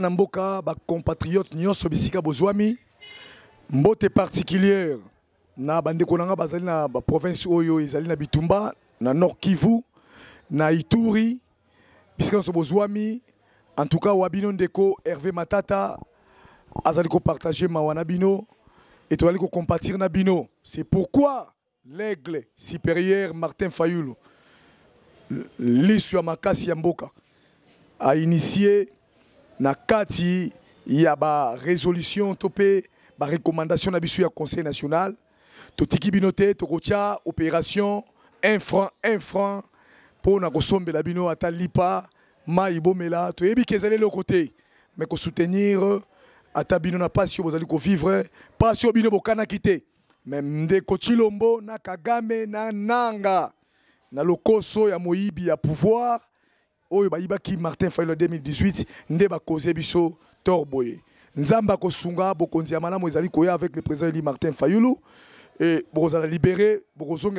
Namboka, mboka compatriotes ici bisika bozwami mbote particulière na bandeko nanga province na oyo ezali na bitumba na nord kivu na ituri bisika en tout cas Wabino ndeko Hervé matata azali partagé partager et tozali compatir na Nabino. c'est pourquoi l'aigle supérieur martin fayulu l'issue à makasi a initié na kati ya résolution topé ba recommandation na biso ya conseil national to bino te tokotya opération 1 franc 1 franc pour na kosombela bino ata lipa mai ebomela toyebi ke ezali eloko mais ko soutenir ata bino na pasi oyo bozali vivre pasi oyo bino bokana kité même ndeko chilombo na kagame na nanga na lokoso ya moibi ya pouvoir oyo bayibaki martin Fayulu 2018 nde bakoze biso torboye N'zamba nzambe akosunga bokonzi ya malamu ezali koya avec le président eli martin fayulu e bozala libéré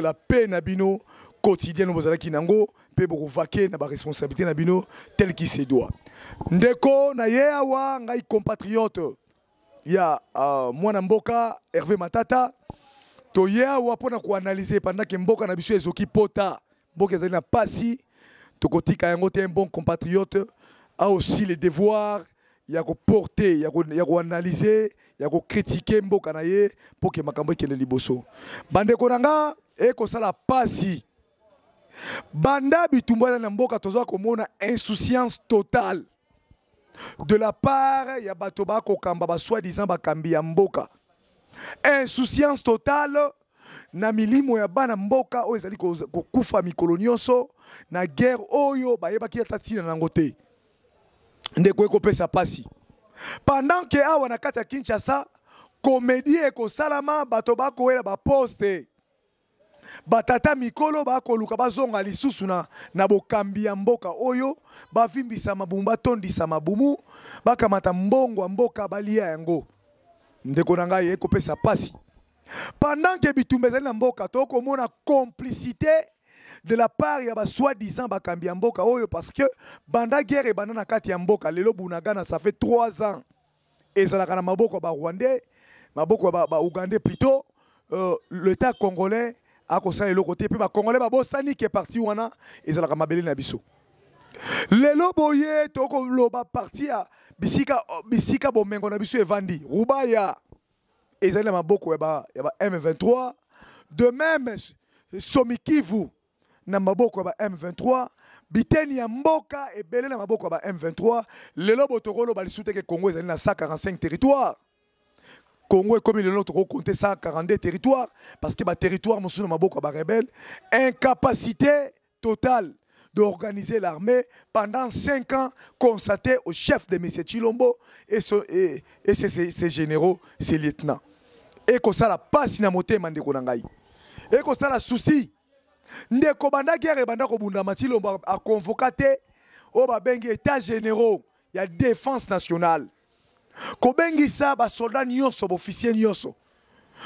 la paix na bino quotidien bozala bozalaki nango mpe bokovake na baresponsabilité na bino tel qu'il se doit ndeko na ye awa ngai compatriote ya euh, mwana mboka Hervé matata toye awa Pona ko koanalyze pendant que mboka na biso ezoki pota mboka ezali na pasi un bon compatriote, a aussi le devoir, il a porter, il a analyser, il a critiquer mboka pour que makambo liboso. Bandeko ekosala pasi. Banda bitumba na mboka on a insouciance totale de la part ya ko kamba ba soi-disant bakambi ya mboka. Insouciance totale na milimo ya bana mboka oyo ezali kokufa mikolo nyonso na guerre oyo bayebaki ata ntina nango te ndeko ekopesa pasi pendant ke awa na kati ya kinshasa komedie ekosalama bato bakowela baposte batata mikolo bakoluka bazonga lisusu na, na bokambi ya mboka oyo bavimbisa mabumu batondisa mabumu bakamata mbongo ya mboka balia yango ndeko na ngai ekopesa pasi pendant que bitumba ezali na mboka tokomona complicité de la part ya basoi-disant bakambi kambia mboka oyo parce que banda guerre ebanda na kati ya mboka lelo bunagana ça fait 3 ans ezalaka na maboko ba barwandais maboko ba baugandais plutôt euh, l'état congolais a puis eloko congolais mpe bacongolais qui ke parti wana ezalaka mabele na biso lelo boye tokoloba parti ya bisika, bisika bomengo na biso evandi rubaya ezali na beaucoup ya ba M23 de même Somi Kivu na maboko ba M23 biteni ya mboka ebele na maboko ba M23 lelo botokoloba lisusu teke Congo ezali na 145 territoires. Congo comme ekomi lelo tokokompte 142 territoires, parce que territoires mosusu na maboko ya rebelles, incapacité totale d'organiser l'armée pendant 5 ans constatée au chef de M. Chilombo et, et, ses généraux, ses lieutenants ekosala pasi na motema ndeko na ngai ekosala susi ndeko banda guerre ebanda kobundama ti a akonvoka te oyo babengi état généraux ya défense nationale kobengisa basoldat nyonso baofficier nyonso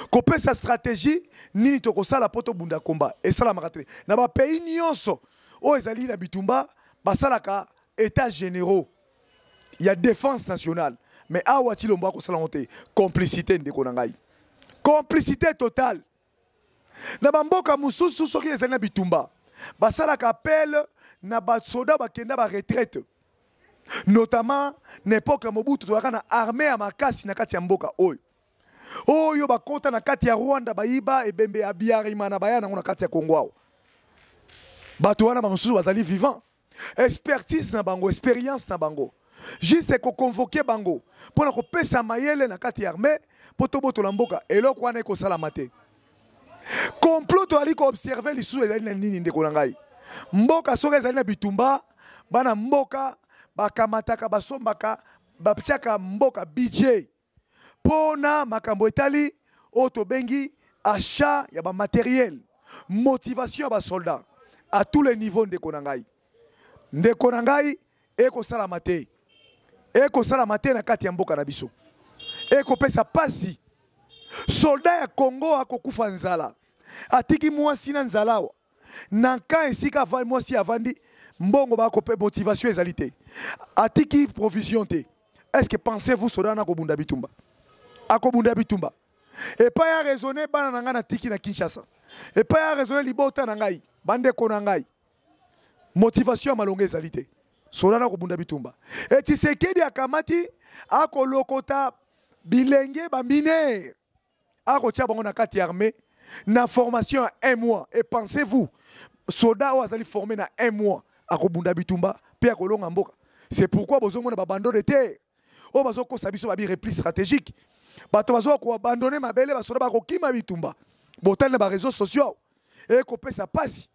kopesa stratégie nini sala poto bunda komba esalamaka Naba na bapays nyonso o ezali na bitumba basalaka état généraux ya défense nationale mais awa ti lombo complicité ndeko na complicité totale na bamboka mususu soki ezali na bitumba basalaka appel na basoda bakenda retraite. notamment n'époque mobutu tozalaka na armée ya makasi na kati ya mboka oyo oyo bakota na kati ya rwanda baiba ebembe ya biarima na bayana na kati ya Congo awa bato wana bamosusu bazali vivant expertise na bango expérience na bango juste convoquer bango pour qu'on kopesa mayele na kati armée arme mpo tobotola mboka eloko wana ekosalama Salamate. complot toali koobserve les sous na nini de na mboka soki na bitumba bana mboka bakamataka basombaka Babchaka, mboka budget Pona na makambo etali oyo achat ya matériel, motivation ba soldat, à tous les niveaux de konangai de konangai na ngai ekosalama Eko salamatena na kati ya mboka na biso ekopesa pasi soldat ya kongo kufa nzala atiki mwasi na nzala awa na nka esika mwasi avandi mbongo bako motivation ezali te atiki provision te que pensez vous soldat nakobunda bitumba bunda bitumba ya rezone bana nangana tiki na kinshasa ya pa libota na libota bandeko Bande ngai motivation malonge malongo solana kubunda bitumba e tshisekedi akamati lokota bilenge baminer akotia bongo na kati armée na formation à un mois Et pensez-vous soldat ou azali formé na un mois akobunda bitumba ako longa. mboka c'est pourquoi bozomona babandone te oyo bazokosa ba bi repli stratégique bato bazoka koabandone mabele basoda bakokima bitumba botali na réseaux sociaux sa passe.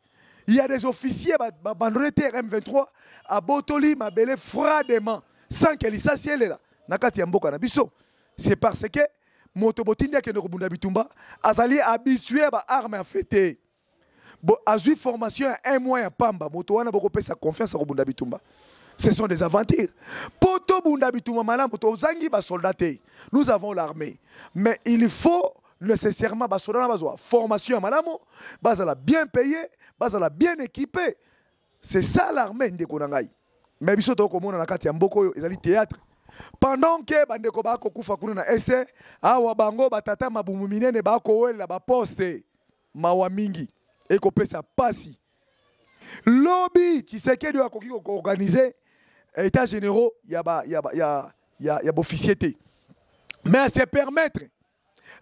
Il y a des officiers, bandonnete M23, à Botoli, Mabele, froidement, sans qu'elle y s'assielle là. Nakati Mboka Nabiso. C'est parce que Motobotindia Kenokobunda Bitumba, Azali habitué à armes à fêter. Azui formation à un mois à Pamba, Motoana Bokopé sa confiance à Bunda Bitumba. Ce sont des aventures. Poto Bunda Bitumba, Malam, Poto Zangi, soldaté. Nous avons l'armée. Mais il faut nécessairement basolana bazwa formation ya malamu bazala bien payé bazala bien équipé c'est ça l'armée ndeko na ngai me biso tokomona na kati ya mboko oyo ezali théâtre pendant ke bandeko bakokufa kuna na ese awa ah, bango batata mabumu minene bakowelela baposte mawa mingi ekopesa pasi que tshisekedi akoki organiser état généraux ya, bah, ya, bah, ya, ya, ya bofficier mais à se permettre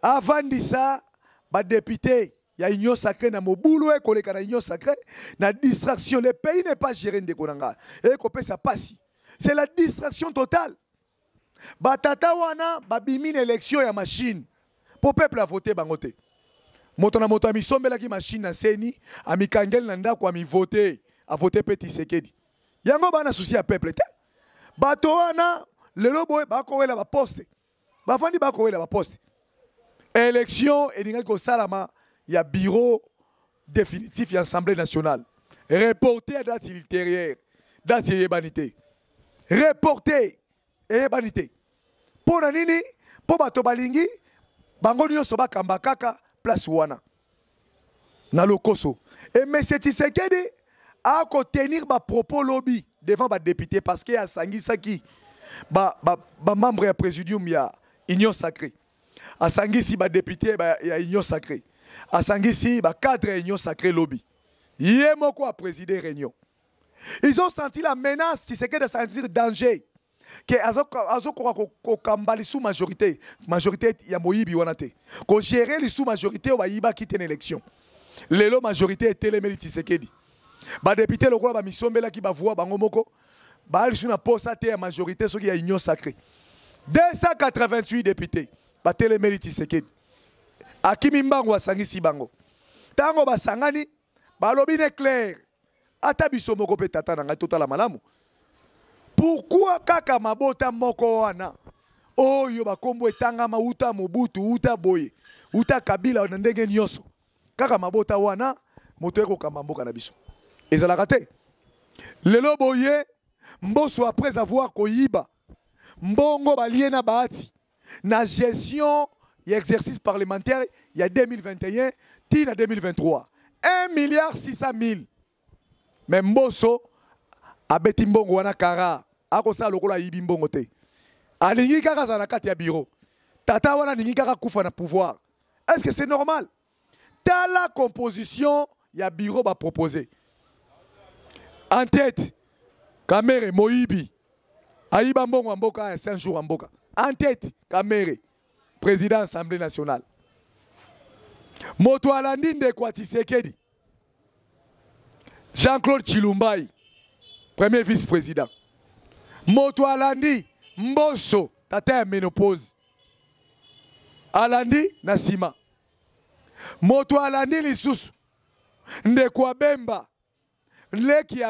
avandisa bah, y ya union sacré na mobulu ekoleka eh, na union sacré na distraction le pays n'est pas géré ndeko na eh, ça pasi c'est la distraction totale batata wana babimi bimine élection ya machine pour peuple bah, a voté, bangote. moto na moto amisombelaki machine na seni amikangeli na vote petit se petit tisekedi yango bana souci a peuple te bato wana poste. Ba ba baposte bako ba poste. Élection, il y a bureau définitif, il y a assemblée nationale. Reporté à date ultérieure, date banité. Reporté et Pour la nini, pour bato balingi, bango soba kambakaka, place wana. Na lokoso. Et mais c'est à tenir ma propos lobby devant ma député parce qu'il y a Sangisaki, membre ma membre présidium, il y Union Sacrée asangisi badepute ya union sacrée asangisi cadre quatre union sacrées lobby ye moko a présidé réunion ils ont senti la menace si c'est que de sentir danger ke azokoka kambali sous majorité majorité ya moyibi ko gérer les sous majorité oyo yiba qui na élection lelo majorité etelemeli tisekedi badepute lokola ba voix bango moko baa sous na poste à ya majorité soki a union sacrée. 288 députés batelemeli tisekedi akimi mbango asangisi bango Tango basangani balobi ne claire ata biso moko na totala malamu Pourquoi kaka mabota moko wana oyo bakombo etangama uta mobutu uta boye uta kabila na ndenge nyonso kaka mabota wana moteko ekokamba mboka na biso ezalaka lelo boye mboso après avoir koyiba mbongo baliena baati la gestion et exercice parlementaire il y a 2021 y a 2023 1 milliard 600 000 Mais mboso à mbongo à kara à lokola à mbongo te alingi à azala na katia ya biro tata wana alingi kaka kufa na pouvoir est ce que c'est normal la composition y ya biro proposer. en tête kamere Moïbi, ayiba mbongo à mboka ya eh, 5 jours mboka en tête Kamere, président de l'Assemblée nationale. Moto alandi ndeko Jean-Claude Chilumbai, premier vice-président. Moto alandi Mbosso, tata Menopause. ménopause. Alandi Nassima. Moto alandi Lissous, ndeko Bemba,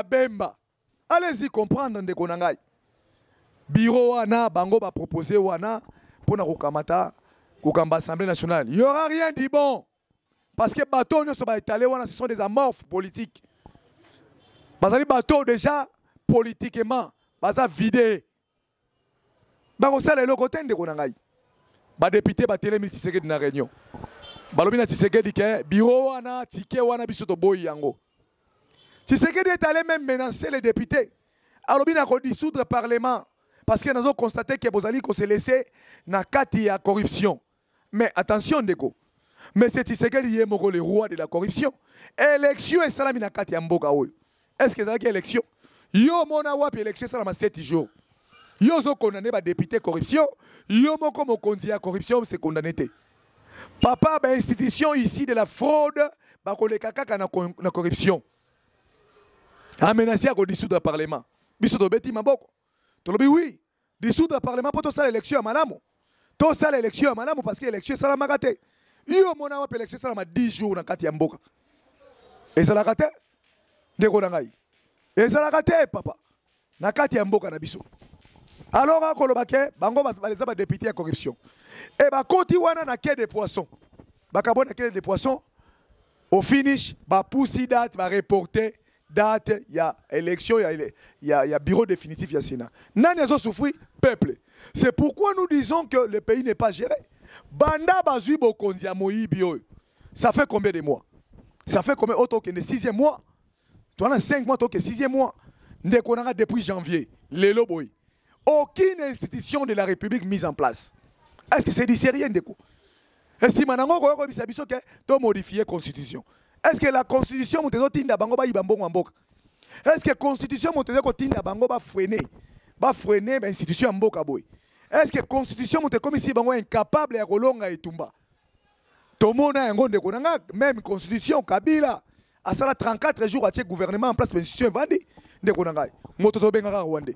Bemba. Allez-y comprendre ndeko bureau wana bango va proposer wana pour kokamata kokamba assemblée nationale il y aura rien de bon parce que bateau nous va étaler wana ce sont des amorphes politiques bazali bateau déjà politiquement baza vidé bakosala eloko de ndeko na députés badepute batelemi tisekedi na réunion balobi na dit que biro wana tike wana biso toboyi yango est allé même menacer les députés alobi na le parlement parce que avons constaté que bozali ko se laisser na kati corruption mais attention ndeko mais c'est qu'il y le roi de la corruption élection est na kati ya mboka est-ce que une élection yo mona wapi élection esalama 7 jours yo ba député corruption yo moko mo ya corruption c'est condamné te papa ben, institution ici de la fraude le kaka na corruption amenasi ya kodisoudre parlement biso beti maboko tolobi oui. dissoudre ya parlement mpo tosala élection ya malamu ça l'élection ya malamu parce que l'élection ça l'a magaté. yo omonama mpe élection esalama 10 jours na kati ya mboka ezalaka te ndeko na ngai l'a te papa na kati ya mboka na biso alors akoloba ke bango eza député à corruption e bakoti wana na quai de poisson bakabwa na quai de poisson au finish bapusi date reporter date il y a élection, il y a bureau définitif, il y a Sénat. Nani azo souffri Peuple. C'est pourquoi nous disons que le pays n'est pas géré. Banda bazui bokondi pas Ça fait combien de mois Ça fait combien autant que le sixième mois Tu as cinq mois, autant que sixième mois. depuis janvier. les Aucune institution de la République mise en place. Est-ce que c'est du sérieux, Ndeko ce que c'est que modifié modifier la Constitution est-ce que la constitution motezotinda bango bayiba mbongo ya mboka est-ce que constitution moto kotinda bango freiner bafrene bainstitution ya mboka boy? est-ce que la constitution moto ekomisi bango incapable ya kolonga etumba tomona yango ndeko na nga même constitution kabila a sala 34 jours à atie gouvernement en place bainstitution vandi ndeko na ngai moto tobengaka Rwanda.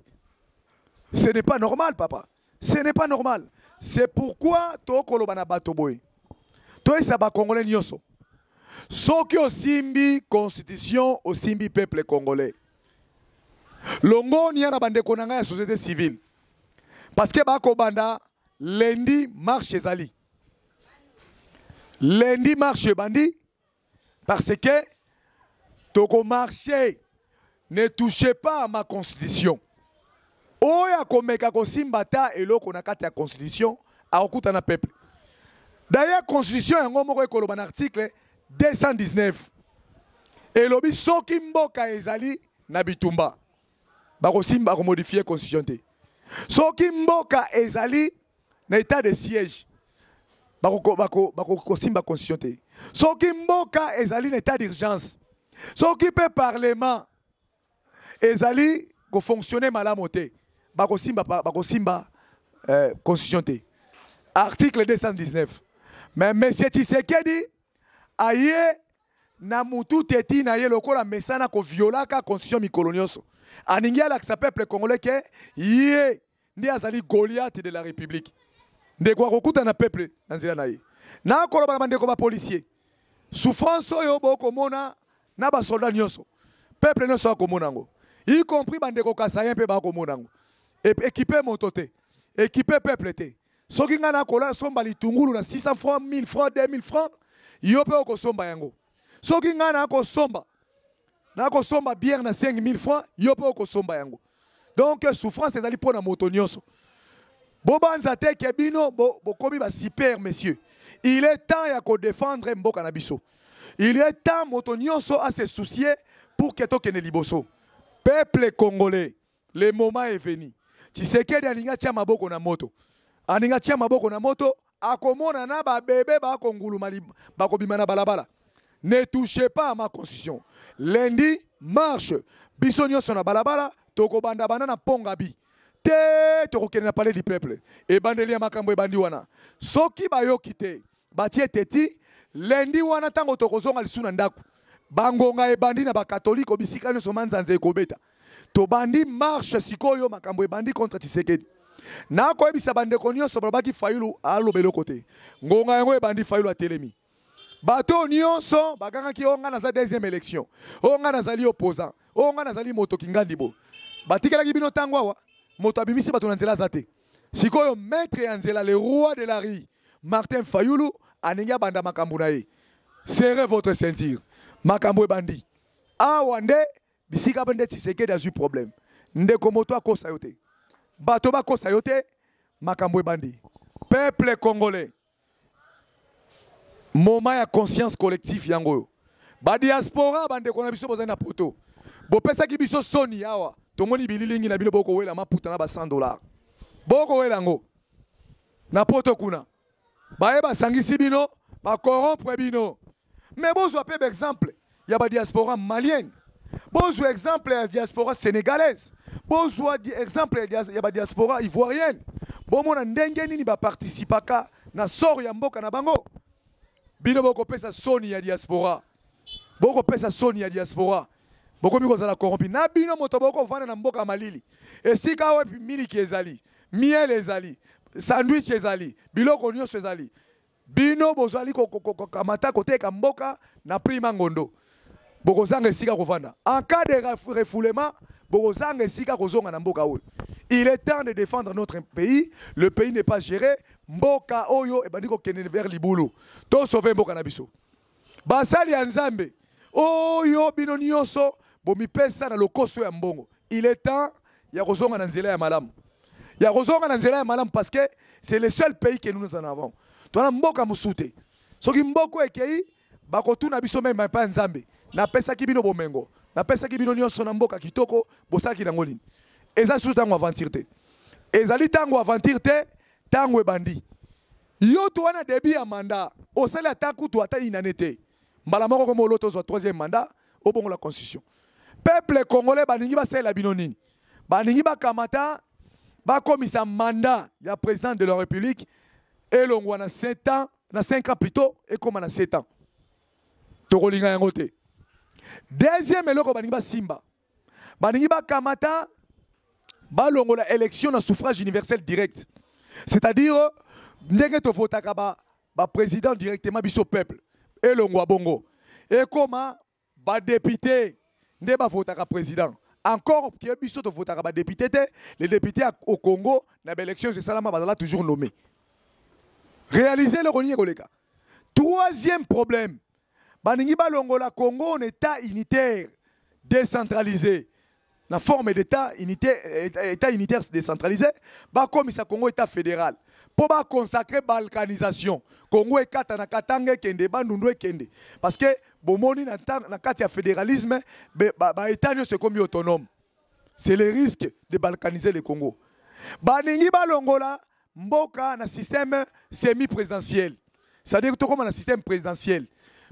ce n'est pas normal papa ce n'est pas normal c'est pourquoi tokoloba na bato ça va congolais nyoso soki osimbi constitution osimbi peuple congolais longoni ya na bandeko na ya société civile parce que bakobanda lendi marche Ali. lendi marche Bandi parce que tokomarche ne touchez pas à ma constitution oyo akomeka kosimba ta eloko na kati ya constitution na peuple d'ailleurs constitution yango moko ekoloba na article 219 elobi soki mboka ezali na bitumba modifier la constitution te soki mboka ezali en état de siège la constitution te soki mboka ezali na état d'urgence soki parlement ezali kofonctionne malamu te modifier la euh, constitution article 219 mais monsieur tisekedi aye na mutu teti na ye lokola mesana koviolaka constitution mikolo nyonso aningi sa peuple congolais ke ye nde azali goliath de la république ndeko akokutana na peuple na nzela na ye nakoloba na bandeko bapolisier souffrance boko bokomona na soldat nyoso peuple so ko monango y compris ko kasayen pe bande yango ekipe équipé motote. ekipe peuple te soki na kola somba litungulu na 600 francs 1000 francs 2000 francs yo oko somba yango soki ngai na nakosomba somba, na 5000 francs yo oko somba yango donc souffrance ezali mpo na moto nyonso bobanza te ke bino bokomi ba super messieurs il est temps ya défendre mboka na biso il est temps moto a se soucier pour keto tokende liboso peuple congolais le moment est venu tshisekedi alingi atia maboko na moto Aninga tia maboko na moto ne touchez pas à ma constitution lundi marche biso nyonso na balabala tokobanda banda na pongabi te tokokende na palais du peuple ebandeli ya makambo ebandi wana soki bayo, kite, batie teti lendi wana ntango tokozonga lisu na ndako bangonga ebandi na bakatolike bisika nyonso manzanza To tobandi marche sikoyo makambo ebandi contre tisekedi nakoyebisa bandeko nyonso balobaki fayulu aloba eloko ngonga yango bandi fayulu atelemi bato nyonso ki onga oh na naza deuxième élection Onga oh ngai nazali opposant onga oh na nazali moto kingandibo bo. bino gibino tangwawa, moto abimisi batu na nzela zate. te sikoyo maître ya le roi de la rie martin fayulu aninga banda makambo na ye votre ceinture makambo bandi. Awande, nde bisika mpe tsiseke da azwi problème ndeko moto akosa yote. bato bakosa yo te makambo ebandi peuple congolais moma ya conscience collective yango oyo badiaspora bandeko na biso bozali na poto bopesaki biso soni awa tomoni bililingi na bino bokowela maputa na ba 100 dollar bokowela yango na poto kuna baye basangisi bino bakorompre bino me bozwa mpe baexemple ya badiaspora malienne Bonjour exemple la diaspora sénégalaise Bonjour exemple la diaspora ivoirienne ni ba nini ka na sori ya mboka na bango bino pesa soni ya diaspora pesa soni ya diaspora bokomi kozala la na bino moto vana na mboka malili esika wapi miliki ezali miel ezali sandwich ezali bilo nyonso ezali bino bozali koko koteka mboka na prima ngondo bokozanga sika kovanda en cas de refoulement bokozanga sika kozonga na mboka oyo il est temps de défendre notre pays le pays n'est pas géré mboka oyo ebandi kokende vers libulu tosauve mboka na biso basali ya nzambe oyo bino bomi pesa na lokoso ya mbongo il est temps ya kozonga na nzela ya malamu ya kozonga na nzela ya malamu parce que c'est le seul pays que nous nous en avons twana mboka mosusu soki mboko ekei bakotuna biso même pas nzambe na napesaki bino bomengo na napesaki bino nyonso na mboka kitoko bosaki na ngolini eza susu ntango aventure te ezali tango aventure te ntango ebandi yo to wana debi ya manda osali ata kutu ata inane te mbala moko koma olo tozwa troisième manda la constitution peuple congolais baningi basalela bino nini baningi bakamata bakomisa manda ya président de la république elongwa na 7 ans na 5 ans plutôt ekóma na 7 ans tokolinga yango te deuxième baniba Simba. baniba Kamata, bakamata la élection na suffrage universel direct c'est-à-dire ndenge ba président directement biso peuple elongo comment, bongo député, badépute nde bavotaka président encore ke biso tovotaka badépute député, les députés au congo na Salama esalama bazala toujours nommé Réaliser le renier ekoleka troisième problème le balongola Congo en état unitaire décentralisé la forme d'état unitaire euh, état unitaire décentralisé bakomisa Congo état fédéral Pour consacrer balkanisation congo est un kende bandundu kende parce que bomoni na, na kati ya fédéralisme baétat se comme autonome c'est le risque de balkaniser le congo Le balongola mboka na système semi présidentiel c'est-à-dire que comme un système présidentiel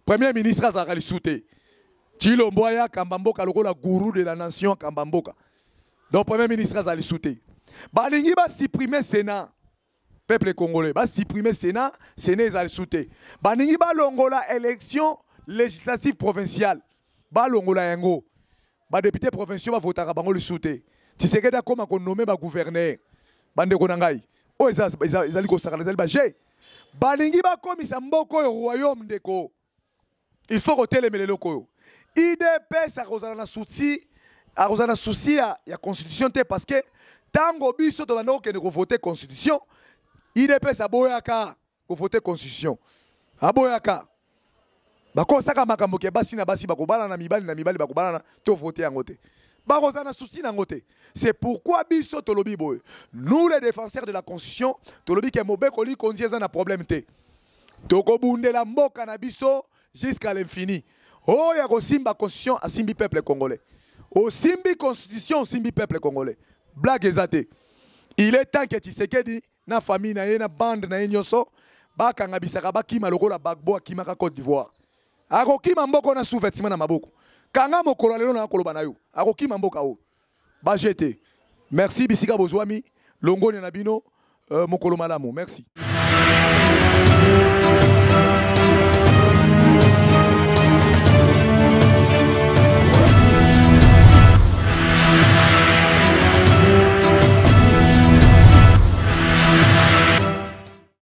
premier ministre azalaka lisute tilombo ayakamba mboka lokola gourou de la nation akamba mboka donc premier ministre aza lisute balingi supprimer sénat peuple congolais supprimer sénat sénat eza lisute balingi balongola élection législative provinciale balongola yango députés provinciaux bavotaka bango lisute tisekedi akóma konome bagouverneur bandeko na ngai oyo ezali kosakana ezali bage balingi bakomisa mboka oyo royaume ndeko il faut les kotelemela eloko oyo idps akozala na suti akozala na souci ya, la constitution te parce que ntango biso tobanda ne voter constitution boyaka ko voter constitution aboyaka bakosaka makambo ke basi na basi bakobalana na mibali na mibali na voter yango te bakozala na souci nango c'est pourquoi biso tolobi boy nous les défenseurs de la constitution tolobi ke mobeko li eza na problème te la mboka na biso jusqu'à l'infini oyo oh, akosimba constitution asimbi peuple congolais Au Simbi constitution Simbi peuple congolais blague eza il est temps que tu tshisekedi na famille na ye na bande na ye nyonso bakangabisaka bakima lokola bagbo akimaka côte d'ivoire kima mboko na sous na maboko kanga mokolo lelo na koloba na yo kima mboka oyo bajete merci bisika bozwami longoni na bino euh, mokolo malamu merci